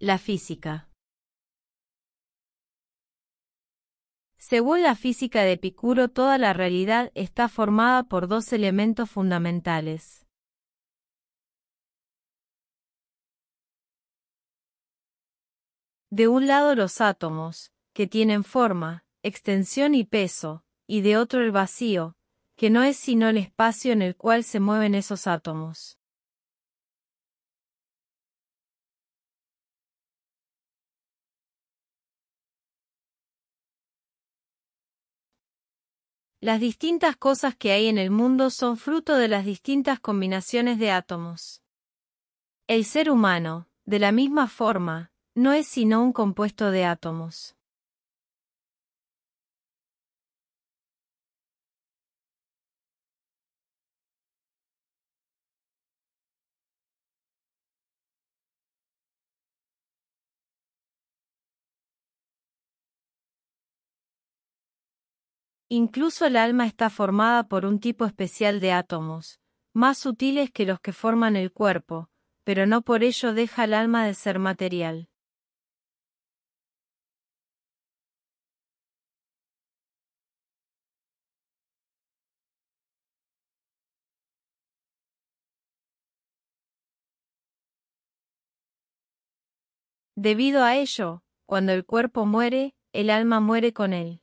La física. Según la física de Epicuro, toda la realidad está formada por dos elementos fundamentales. De un lado los átomos, que tienen forma, extensión y peso, y de otro el vacío, que no es sino el espacio en el cual se mueven esos átomos. Las distintas cosas que hay en el mundo son fruto de las distintas combinaciones de átomos. El ser humano, de la misma forma, no es sino un compuesto de átomos. Incluso el alma está formada por un tipo especial de átomos, más sutiles que los que forman el cuerpo, pero no por ello deja el alma de ser material. Debido a ello, cuando el cuerpo muere, el alma muere con él.